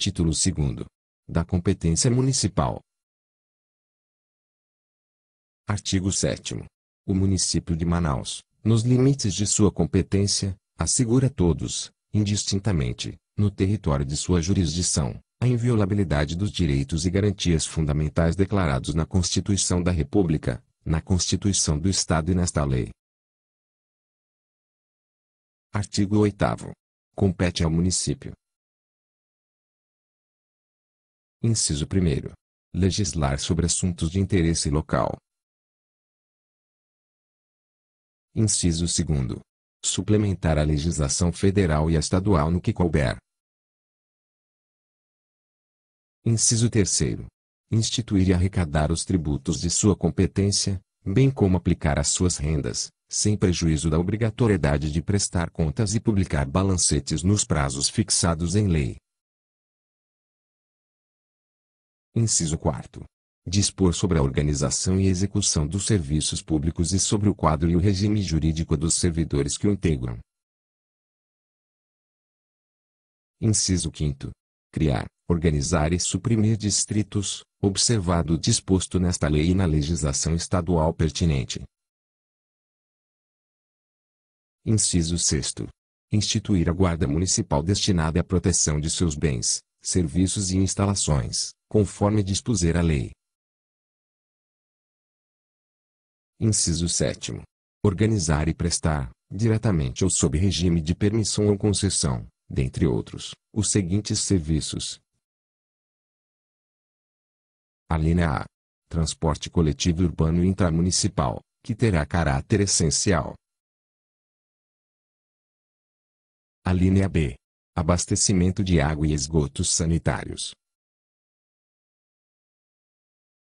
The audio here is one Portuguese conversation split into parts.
Título 2 da competência municipal. Artigo 7 O município de Manaus, nos limites de sua competência, assegura a todos, indistintamente, no território de sua jurisdição, a inviolabilidade dos direitos e garantias fundamentais declarados na Constituição da República, na Constituição do Estado e nesta lei. Artigo 8 Compete ao município, Inciso 1. Legislar sobre assuntos de interesse local. Inciso 2. Suplementar a legislação federal e estadual no que couber. Inciso 3. Instituir e arrecadar os tributos de sua competência, bem como aplicar as suas rendas, sem prejuízo da obrigatoriedade de prestar contas e publicar balancetes nos prazos fixados em lei. Inciso 4. Dispor sobre a organização e execução dos serviços públicos e sobre o quadro e o regime jurídico dos servidores que o integram. Inciso 5. Criar, organizar e suprimir distritos, observado o disposto nesta lei e na legislação estadual pertinente. Inciso 6. Instituir a Guarda Municipal destinada à proteção de seus bens, serviços e instalações, conforme dispuser a lei. Inciso 7. Organizar e prestar, diretamente ou sob regime de permissão ou concessão, dentre outros, os seguintes serviços. Alínea A. Transporte coletivo urbano intramunicipal, que terá caráter essencial. Alínea B abastecimento de água e esgotos sanitários.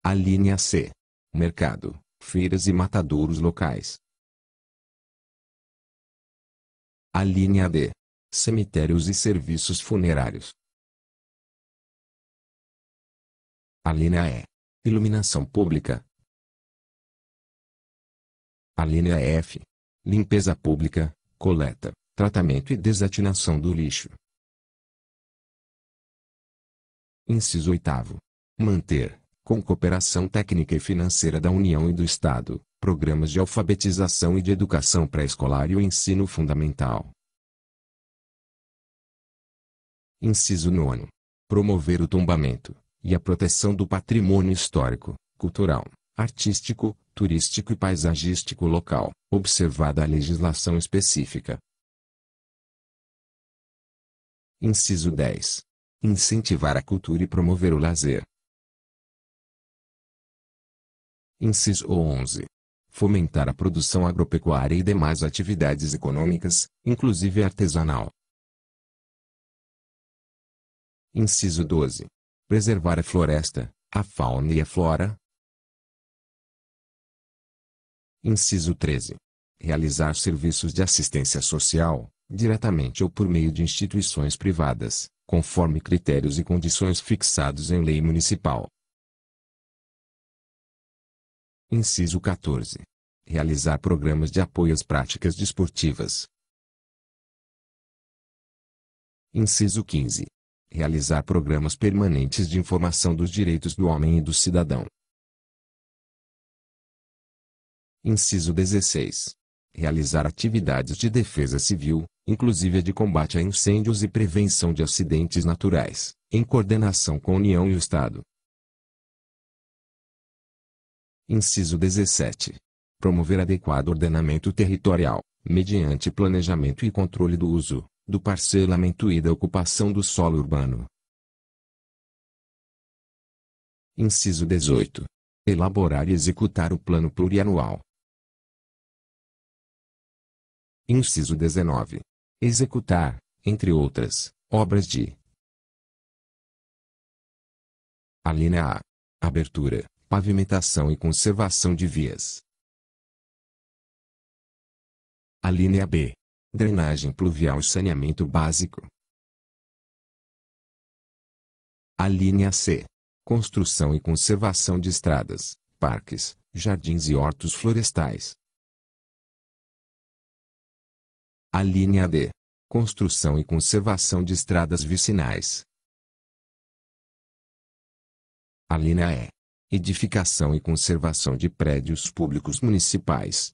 A linha C. Mercado, feiras e matadouros locais. A linha D. Cemitérios e serviços funerários. A linha E. Iluminação pública. A linha F. Limpeza pública, coleta, tratamento e desatinação do lixo. Inciso 8. Manter, com cooperação técnica e financeira da União e do Estado, programas de alfabetização e de educação pré-escolar e o ensino fundamental. Inciso 9. Promover o tombamento e a proteção do patrimônio histórico, cultural, artístico, turístico e paisagístico local, observada a legislação específica. Inciso 10. Incentivar a cultura e promover o lazer. Inciso 11. Fomentar a produção agropecuária e demais atividades econômicas, inclusive artesanal. Inciso 12. Preservar a floresta, a fauna e a flora. Inciso 13. Realizar serviços de assistência social, diretamente ou por meio de instituições privadas, conforme critérios e condições fixados em lei municipal. Inciso 14. Realizar programas de apoio às práticas desportivas. Inciso 15. Realizar programas permanentes de informação dos direitos do homem e do cidadão. Inciso 16 realizar atividades de defesa civil, inclusive a de combate a incêndios e prevenção de acidentes naturais, em coordenação com a União e o Estado. Inciso 17. Promover adequado ordenamento territorial, mediante planejamento e controle do uso, do parcelamento e da ocupação do solo urbano. Inciso 18. Elaborar e executar o plano plurianual, Inciso 19. Executar, entre outras, obras de Alínea A. Abertura, pavimentação e conservação de vias. Alínea B. Drenagem pluvial e saneamento básico. Alínea C. Construção e conservação de estradas, parques, jardins e hortos florestais. A linha D. Construção e conservação de estradas vicinais. A linha E. Edificação e conservação de prédios públicos municipais.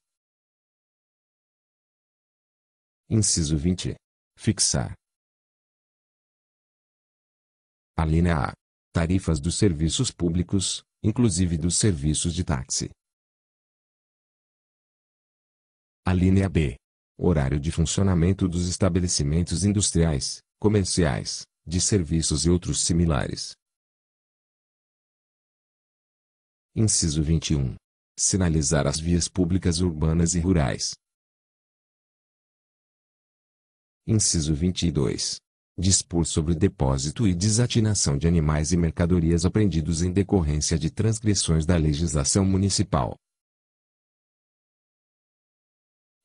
Inciso 20. Fixar. A linha A. Tarifas dos serviços públicos, inclusive dos serviços de táxi. A linha B horário de funcionamento dos estabelecimentos industriais, comerciais, de serviços e outros similares. Inciso 21. Sinalizar as vias públicas urbanas e rurais. Inciso 22. Dispor sobre depósito e desatinação de animais e mercadorias apreendidos em decorrência de transgressões da legislação municipal,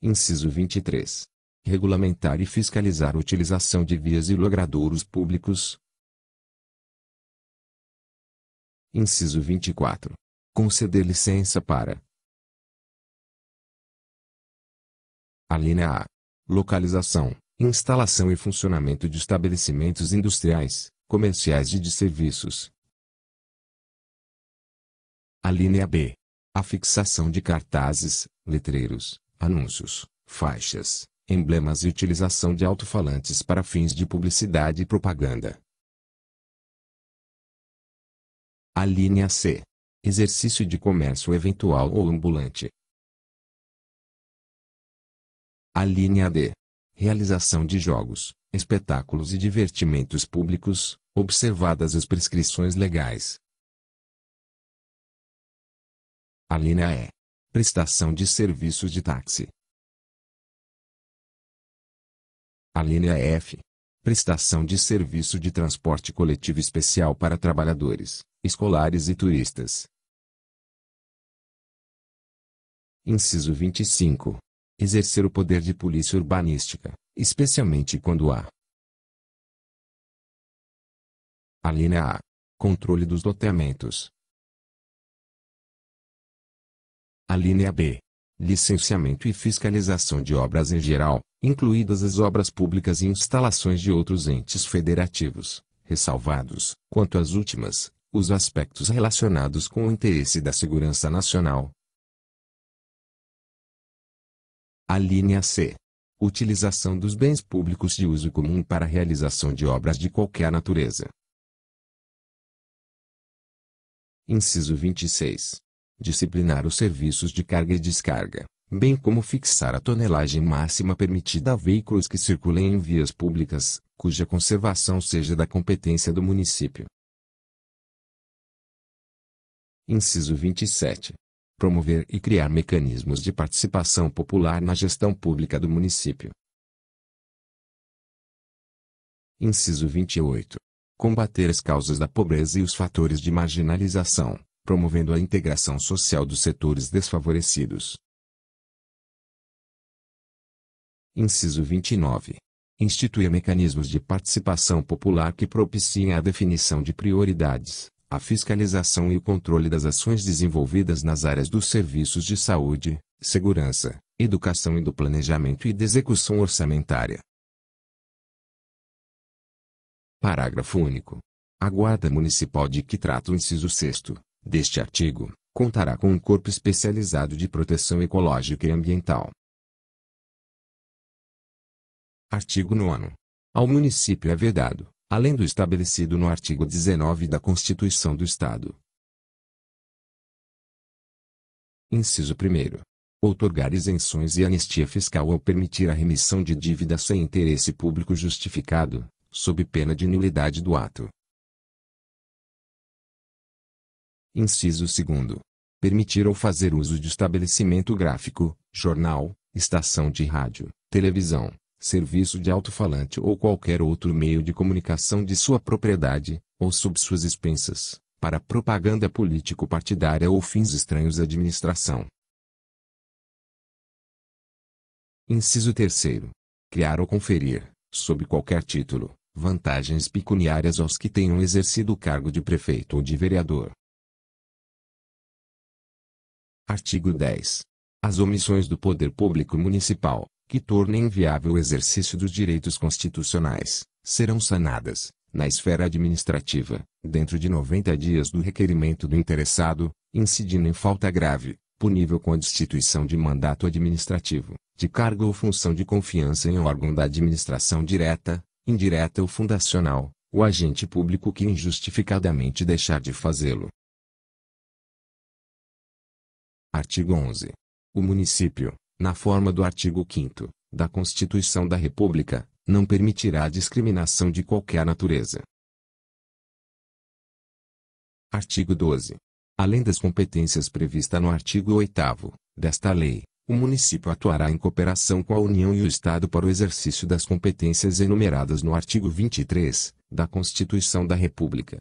Inciso 23. Regulamentar e fiscalizar a utilização de vias e logradouros públicos. Inciso 24. Conceder licença para a linha A. Localização, instalação e funcionamento de estabelecimentos industriais, comerciais e de serviços. A linha B. A fixação de cartazes, letreiros, anúncios, faixas, emblemas e utilização de alto-falantes para fins de publicidade e propaganda. A linha C. Exercício de comércio eventual ou ambulante. A linha D. Realização de jogos, espetáculos e divertimentos públicos, observadas as prescrições legais. A linha E prestação de serviços de táxi. Alínea F. Prestação de serviço de transporte coletivo especial para trabalhadores, escolares e turistas. Inciso 25. Exercer o poder de polícia urbanística, especialmente quando há. Alínea A. Controle dos loteamentos, Alínea B. Licenciamento e fiscalização de obras em geral, incluídas as obras públicas e instalações de outros entes federativos, ressalvados, quanto às últimas, os aspectos relacionados com o interesse da segurança nacional. Alínea C. Utilização dos bens públicos de uso comum para a realização de obras de qualquer natureza. Inciso 26 disciplinar os serviços de carga e descarga, bem como fixar a tonelagem máxima permitida a veículos que circulem em vias públicas, cuja conservação seja da competência do município. Inciso 27. Promover e criar mecanismos de participação popular na gestão pública do município. Inciso 28. Combater as causas da pobreza e os fatores de marginalização, promovendo a integração social dos setores desfavorecidos. Inciso 29. Instituir mecanismos de participação popular que propiciem a definição de prioridades, a fiscalização e o controle das ações desenvolvidas nas áreas dos serviços de saúde, segurança, educação e do planejamento e de execução orçamentária. Parágrafo único. A Guarda Municipal de que trata o inciso 6 deste artigo, contará com um corpo especializado de proteção ecológica e ambiental. Artigo 9. Ao município é vedado, além do estabelecido no artigo 19 da Constituição do Estado. Inciso 1. Outorgar isenções e anistia fiscal ou permitir a remissão de dívida sem interesse público justificado, sob pena de nulidade do ato. Inciso 2. Permitir ou fazer uso de estabelecimento gráfico, jornal, estação de rádio, televisão, serviço de alto-falante ou qualquer outro meio de comunicação de sua propriedade, ou sob suas expensas, para propaganda político-partidária ou fins estranhos à administração. Inciso 3. Criar ou conferir, sob qualquer título, vantagens pecuniárias aos que tenham exercido o cargo de prefeito ou de vereador, Artigo 10. As omissões do poder público municipal, que tornem inviável o exercício dos direitos constitucionais, serão sanadas, na esfera administrativa, dentro de 90 dias do requerimento do interessado, incidindo em falta grave, punível com a destituição de mandato administrativo, de cargo ou função de confiança em órgão da administração direta, indireta ou fundacional, o agente público que injustificadamente deixar de fazê-lo, Artigo 11. O município, na forma do artigo 5 da Constituição da República, não permitirá discriminação de qualquer natureza. Artigo 12. Além das competências previstas no artigo 8 desta lei, o município atuará em cooperação com a União e o Estado para o exercício das competências enumeradas no artigo 23 da Constituição da República.